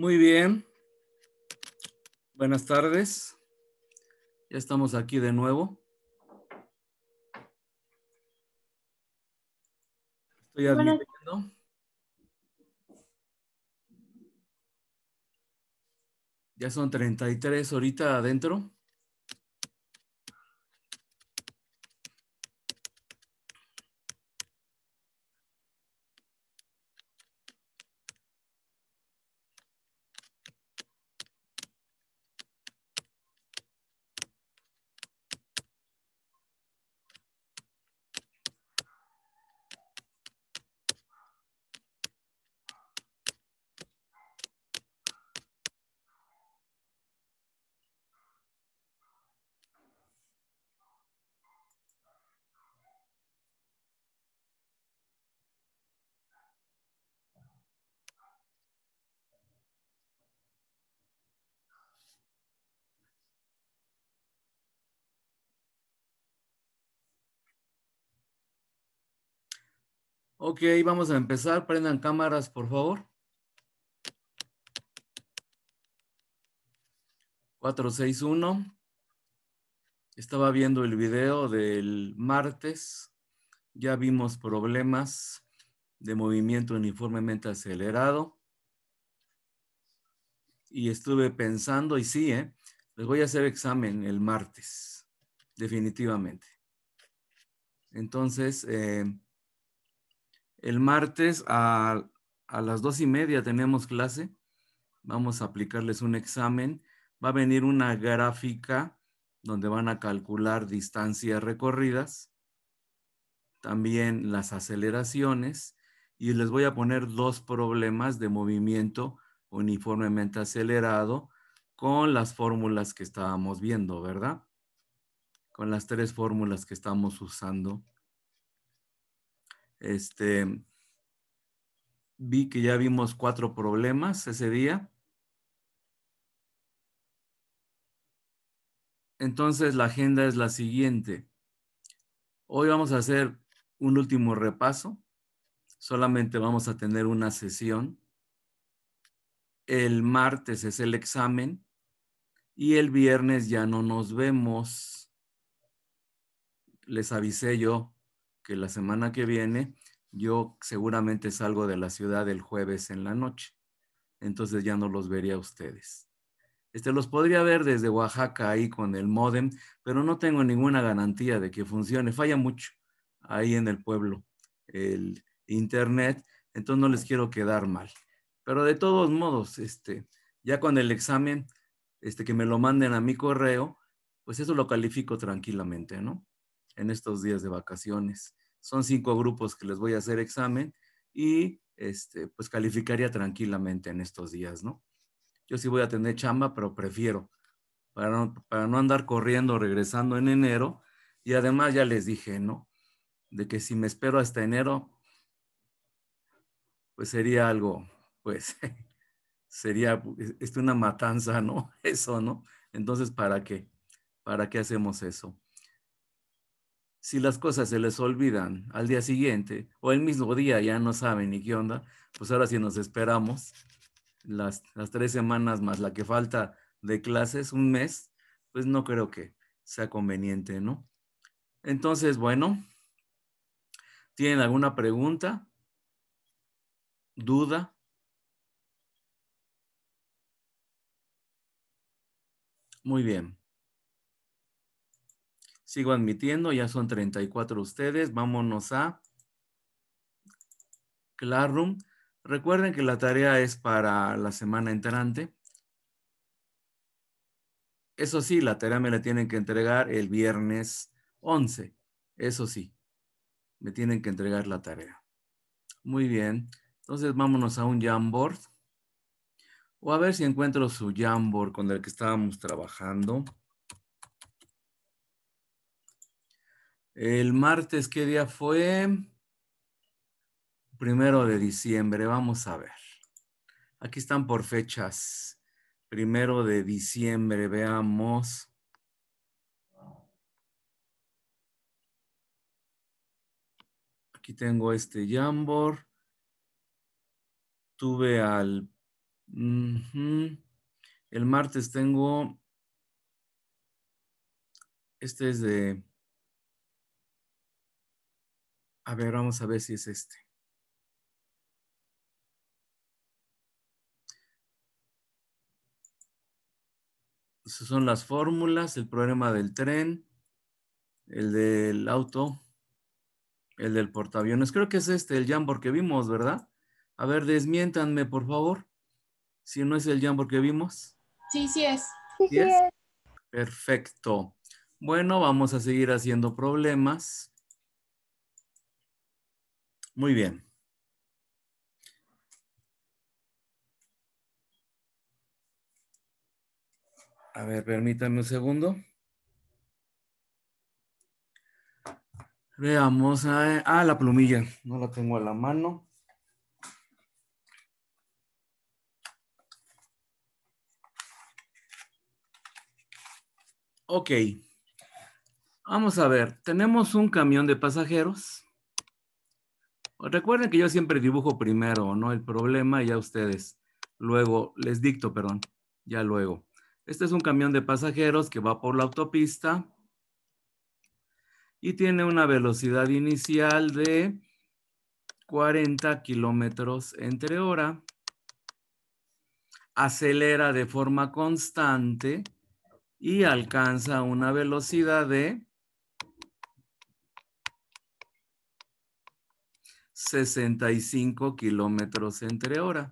Muy bien. Buenas tardes. Ya estamos aquí de nuevo. Estoy admitiendo. Ya son 33 ahorita adentro. Ok, vamos a empezar. Prendan cámaras, por favor. 461. Estaba viendo el video del martes. Ya vimos problemas de movimiento uniformemente acelerado. Y estuve pensando, y sí, ¿eh? les voy a hacer examen el martes, definitivamente. Entonces, eh, el martes a, a las dos y media tenemos clase. Vamos a aplicarles un examen. Va a venir una gráfica donde van a calcular distancias recorridas, también las aceleraciones y les voy a poner dos problemas de movimiento uniformemente acelerado con las fórmulas que estábamos viendo, ¿verdad? Con las tres fórmulas que estamos usando este, vi que ya vimos cuatro problemas ese día. Entonces la agenda es la siguiente. Hoy vamos a hacer un último repaso. Solamente vamos a tener una sesión. El martes es el examen y el viernes ya no nos vemos. Les avisé yo que la semana que viene yo seguramente salgo de la ciudad el jueves en la noche. Entonces ya no los vería a ustedes. Este, los podría ver desde Oaxaca ahí con el modem, pero no tengo ninguna garantía de que funcione. Falla mucho ahí en el pueblo el internet, entonces no les quiero quedar mal. Pero de todos modos, este, ya con el examen, este, que me lo manden a mi correo, pues eso lo califico tranquilamente, ¿no? en estos días de vacaciones. Son cinco grupos que les voy a hacer examen y este, pues calificaría tranquilamente en estos días, ¿no? Yo sí voy a tener chamba, pero prefiero para no, para no andar corriendo, regresando en enero. Y además ya les dije, ¿no? De que si me espero hasta enero, pues sería algo, pues sería es pues, este, una matanza, ¿no? Eso, ¿no? Entonces, ¿para qué? ¿Para qué hacemos eso? si las cosas se les olvidan al día siguiente o el mismo día ya no saben ni qué onda, pues ahora si nos esperamos las, las tres semanas más la que falta de clases, un mes, pues no creo que sea conveniente, ¿no? Entonces, bueno, ¿tienen alguna pregunta? ¿Duda? Muy bien. Sigo admitiendo, ya son 34 ustedes. Vámonos a Classroom. Recuerden que la tarea es para la semana entrante. Eso sí, la tarea me la tienen que entregar el viernes 11. Eso sí, me tienen que entregar la tarea. Muy bien. Entonces vámonos a un Jamboard. O a ver si encuentro su Jamboard con el que estábamos trabajando. El martes, ¿qué día fue? Primero de diciembre, vamos a ver. Aquí están por fechas. Primero de diciembre, veamos. Aquí tengo este Jambor. Tuve al... El martes tengo... Este es de a ver, vamos a ver si es este. Esas son las fórmulas, el problema del tren, el del auto, el del portaaviones. Creo que es este, el Jambor que vimos, ¿verdad? A ver, desmiéntanme, por favor, si no es el Jambor que vimos. Sí, sí es. es. Perfecto. Bueno, vamos a seguir haciendo problemas. Muy bien. A ver, permítanme un segundo. Veamos. A, ah, la plumilla. No la tengo a la mano. Ok. Vamos a ver. Tenemos un camión de pasajeros Recuerden que yo siempre dibujo primero, ¿no? El problema y ya ustedes. Luego, les dicto, perdón, ya luego. Este es un camión de pasajeros que va por la autopista y tiene una velocidad inicial de 40 kilómetros entre hora. Acelera de forma constante y alcanza una velocidad de 65 kilómetros entre hora.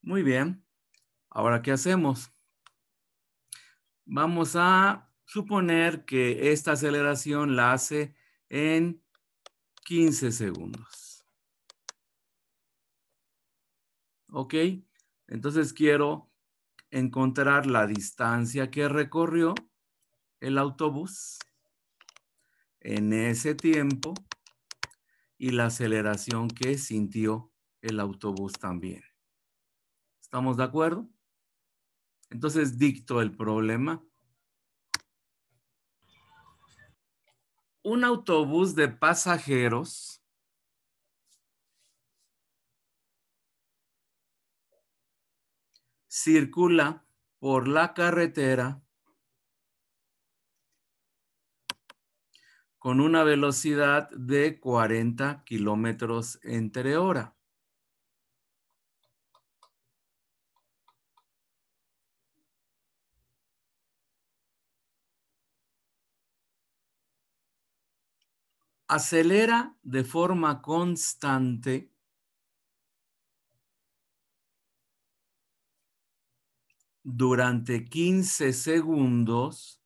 Muy bien. Ahora, ¿qué hacemos? Vamos a suponer que esta aceleración la hace en 15 segundos. ¿Ok? Entonces quiero encontrar la distancia que recorrió el autobús en ese tiempo y la aceleración que sintió el autobús también. ¿Estamos de acuerdo? Entonces dicto el problema. Un autobús de pasajeros circula por la carretera con una velocidad de 40 kilómetros entre hora. Acelera de forma constante durante 15 segundos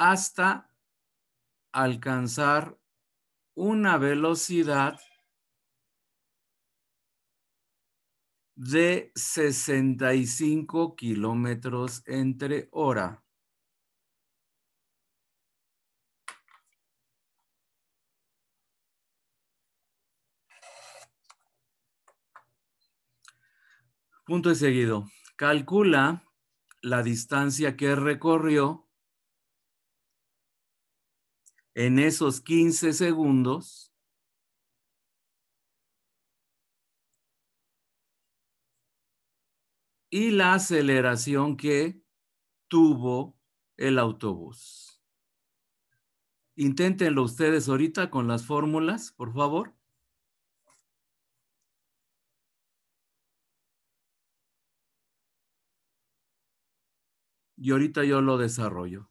hasta alcanzar una velocidad de 65 kilómetros entre hora. Punto y seguido. Calcula la distancia que recorrió en esos 15 segundos, y la aceleración que tuvo el autobús. Inténtenlo ustedes ahorita con las fórmulas, por favor. Y ahorita yo lo desarrollo.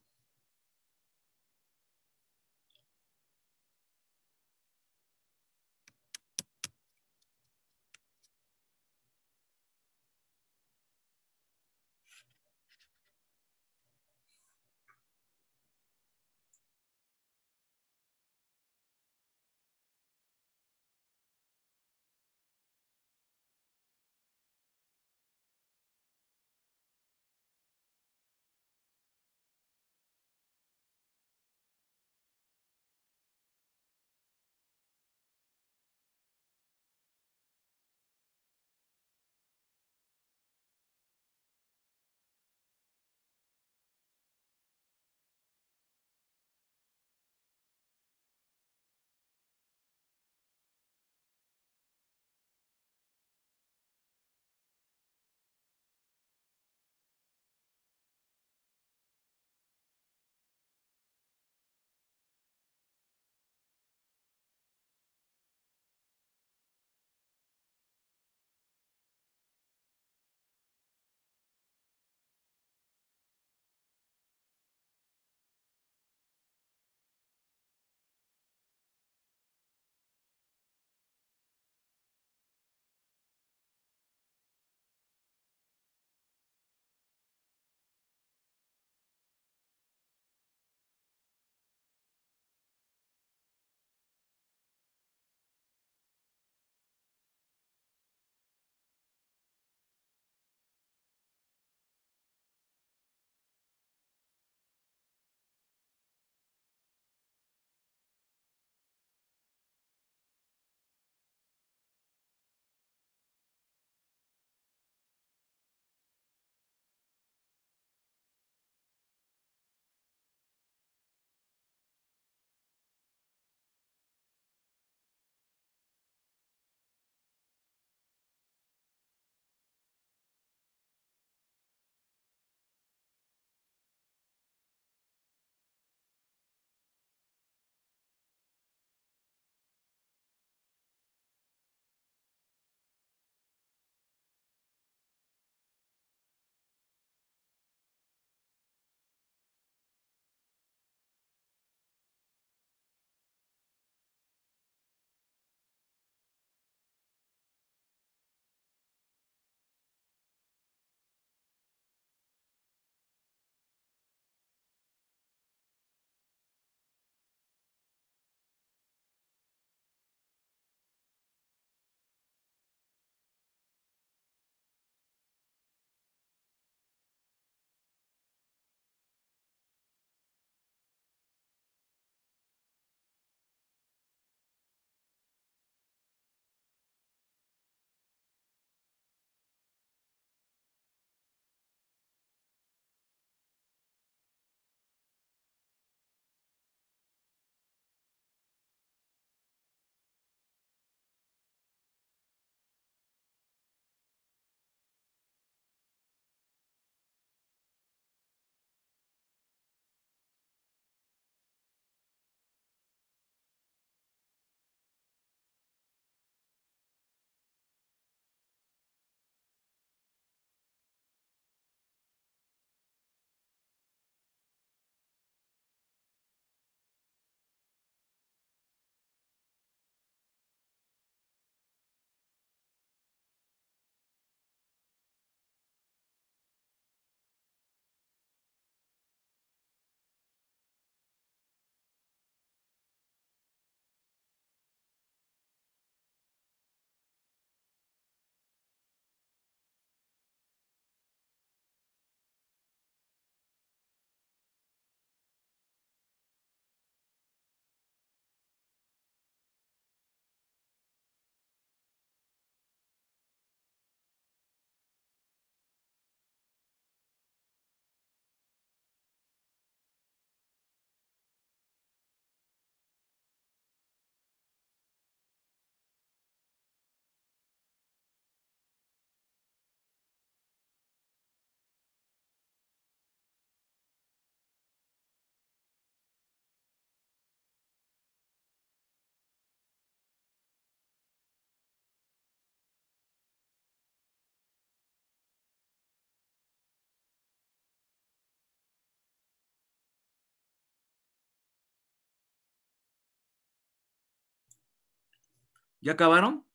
¿Ya acabaron?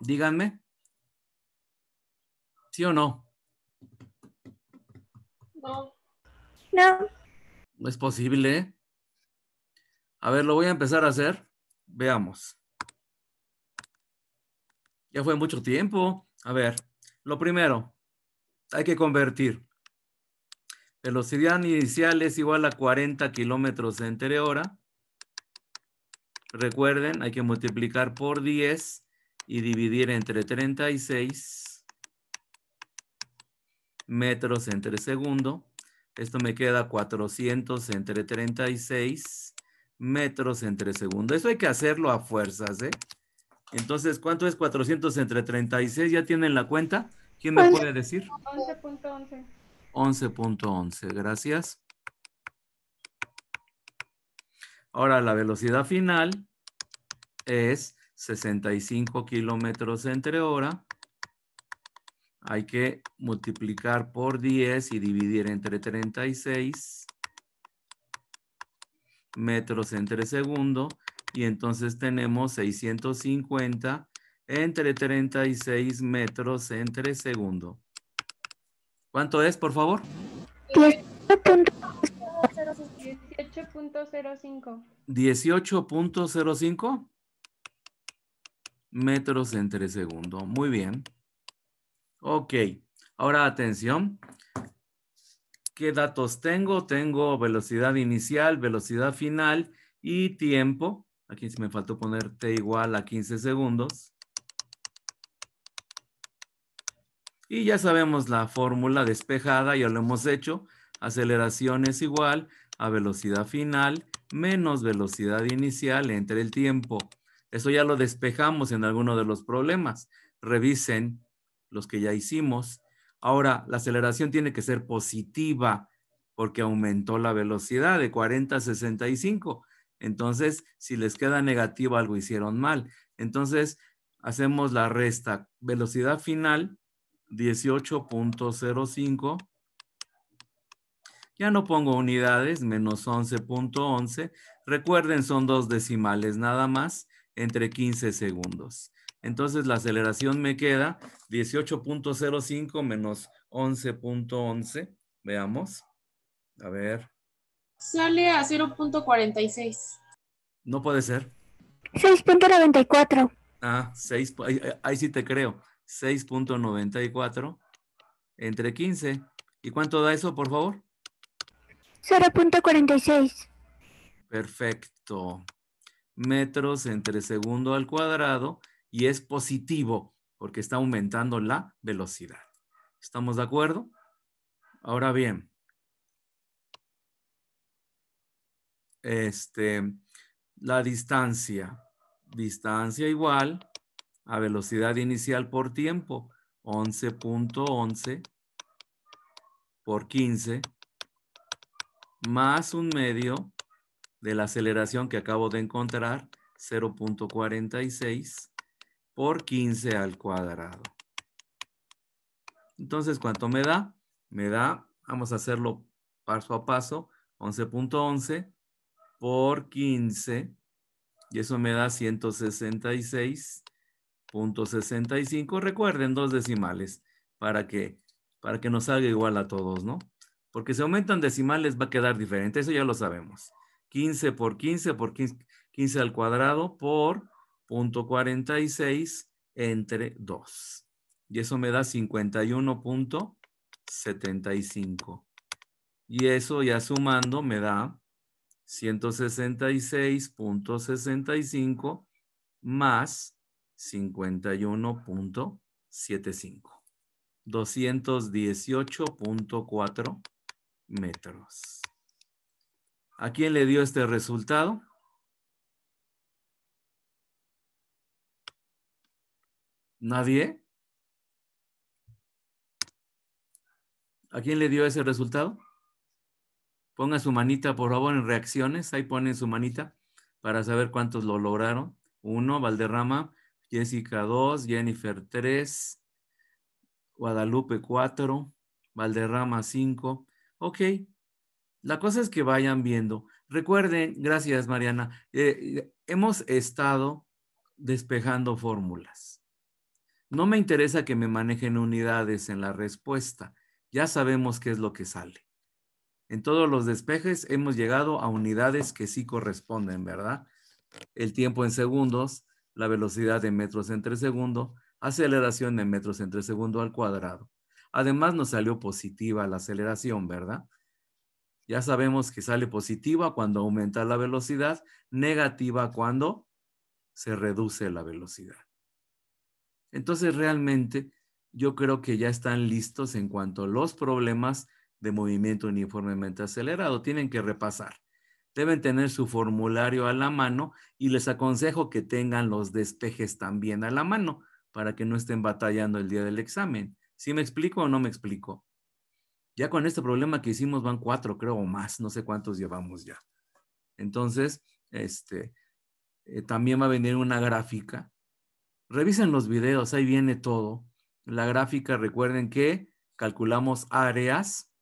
Díganme. ¿Sí o no? No. No. No es posible. A ver, lo voy a empezar a hacer. Veamos. Ya fue mucho tiempo. A ver, lo primero, hay que convertir. Velocidad inicial es igual a 40 kilómetros entre hora. Recuerden, hay que multiplicar por 10 y dividir entre 36 metros entre segundo. Esto me queda 400 entre 36 metros entre segundo. Eso hay que hacerlo a fuerzas, ¿eh? Entonces, ¿cuánto es 400 entre 36? ¿Ya tienen la cuenta? ¿Quién me puede decir? 11.11. 11.11, gracias. Ahora, la velocidad final es 65 kilómetros entre hora. Hay que multiplicar por 10 y dividir entre 36 metros entre segundo. Y entonces tenemos 650 entre 36 metros entre segundo. ¿Cuánto es, por favor? 18.05. 18.05 metros entre segundo. Muy bien. Ok. Ahora atención. ¿Qué datos tengo? Tengo velocidad inicial, velocidad final y tiempo. Aquí me faltó poner T igual a 15 segundos. Y ya sabemos la fórmula despejada, ya lo hemos hecho. Aceleración es igual a velocidad final menos velocidad inicial entre el tiempo. Eso ya lo despejamos en alguno de los problemas. Revisen los que ya hicimos. Ahora, la aceleración tiene que ser positiva porque aumentó la velocidad de 40 a 65. Entonces, si les queda negativa, algo hicieron mal. Entonces, hacemos la resta. Velocidad final, 18.05 ya no pongo unidades, menos 11.11. Recuerden, son dos decimales nada más, entre 15 segundos. Entonces la aceleración me queda 18.05 menos 11.11. Veamos. A ver. Sale a 0.46. No puede ser. 6.94. Ah, 6. ahí, sí te creo. 6.94 entre 15. ¿Y cuánto da eso, por favor? 0.46. Perfecto. Metros entre segundo al cuadrado y es positivo porque está aumentando la velocidad. ¿Estamos de acuerdo? Ahora bien, este, la distancia. Distancia igual a velocidad inicial por tiempo. 11.11 por 15 más un medio de la aceleración que acabo de encontrar, 0.46 por 15 al cuadrado. Entonces, ¿cuánto me da? Me da, vamos a hacerlo paso a paso, 11.11 por 15, y eso me da 166.65. Recuerden, dos decimales, para que, para que nos salga igual a todos, ¿no? Porque si aumentan decimales va a quedar diferente, eso ya lo sabemos. 15 por 15 por 15, al cuadrado por punto 46 entre 2. Y eso me da 51.75. Y eso ya sumando me da 166.65 más 51.75. 218.4 metros. ¿A quién le dio este resultado? ¿Nadie? ¿A quién le dio ese resultado? Ponga su manita, por favor, en reacciones. Ahí ponen su manita para saber cuántos lo lograron. Uno, Valderrama. Jessica 2, Jennifer 3, Guadalupe 4, Valderrama 5, Ok, la cosa es que vayan viendo. Recuerden, gracias Mariana, eh, hemos estado despejando fórmulas. No me interesa que me manejen unidades en la respuesta. Ya sabemos qué es lo que sale. En todos los despejes hemos llegado a unidades que sí corresponden, ¿verdad? El tiempo en segundos, la velocidad en metros entre segundo, aceleración en metros entre segundo al cuadrado. Además nos salió positiva la aceleración, ¿verdad? Ya sabemos que sale positiva cuando aumenta la velocidad, negativa cuando se reduce la velocidad. Entonces realmente yo creo que ya están listos en cuanto a los problemas de movimiento uniformemente acelerado. Tienen que repasar. Deben tener su formulario a la mano y les aconsejo que tengan los despejes también a la mano para que no estén batallando el día del examen. Si me explico o no me explico? Ya con este problema que hicimos van cuatro, creo, o más, no sé cuántos llevamos ya. Entonces, este, eh, también va a venir una gráfica. Revisen los videos, ahí viene todo. La gráfica, recuerden que calculamos áreas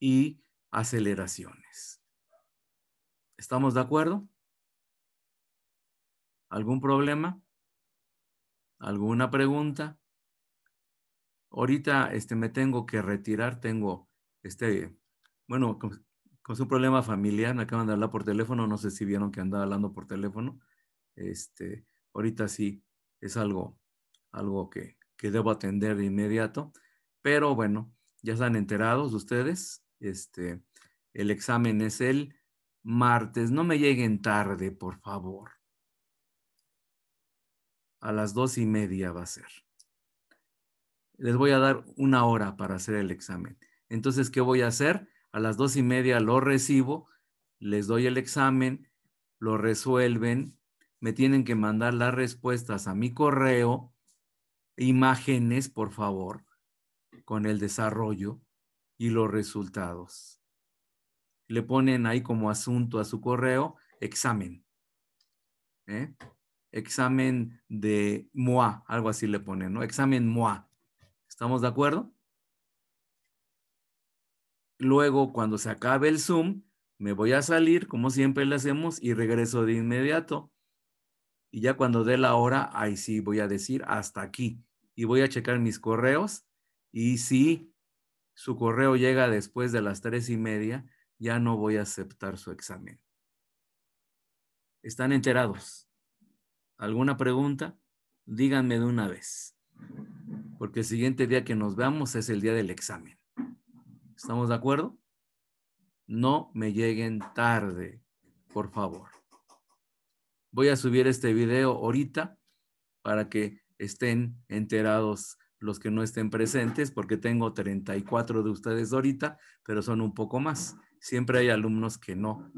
y aceleraciones. ¿Estamos de acuerdo? ¿Algún problema? ¿Alguna pregunta? Ahorita este, me tengo que retirar, tengo, este, bueno, con, su problema familiar, me acaban de hablar por teléfono, no sé si vieron que andaba hablando por teléfono. Este, ahorita sí, es algo, algo que, que debo atender de inmediato, pero bueno, ya están enterados ustedes. Este, el examen es el martes. No me lleguen tarde, por favor. A las dos y media va a ser les voy a dar una hora para hacer el examen. Entonces, ¿qué voy a hacer? A las dos y media lo recibo, les doy el examen, lo resuelven, me tienen que mandar las respuestas a mi correo, imágenes, por favor, con el desarrollo y los resultados. Le ponen ahí como asunto a su correo, examen. ¿eh? Examen de MOA, algo así le ponen, ¿no? Examen MOA. ¿Estamos de acuerdo? Luego, cuando se acabe el Zoom, me voy a salir, como siempre le hacemos, y regreso de inmediato. Y ya cuando dé la hora, ahí sí voy a decir hasta aquí. Y voy a checar mis correos. Y si su correo llega después de las tres y media, ya no voy a aceptar su examen. ¿Están enterados? ¿Alguna pregunta? Díganme de una vez porque el siguiente día que nos veamos es el día del examen. ¿Estamos de acuerdo? No me lleguen tarde, por favor. Voy a subir este video ahorita para que estén enterados los que no estén presentes, porque tengo 34 de ustedes ahorita, pero son un poco más. Siempre hay alumnos que no,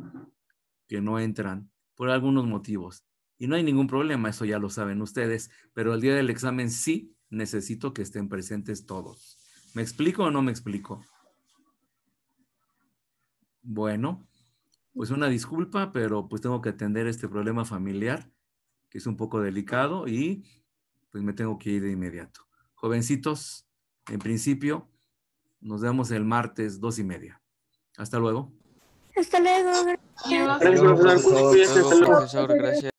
que no entran por algunos motivos. Y no hay ningún problema, eso ya lo saben ustedes, pero el día del examen sí necesito que estén presentes todos. ¿Me explico o no me explico? Bueno, pues una disculpa, pero pues tengo que atender este problema familiar, que es un poco delicado y pues me tengo que ir de inmediato. Jovencitos, en principio, nos vemos el martes dos y media. Hasta luego. Hasta luego. Gracias. Gracias.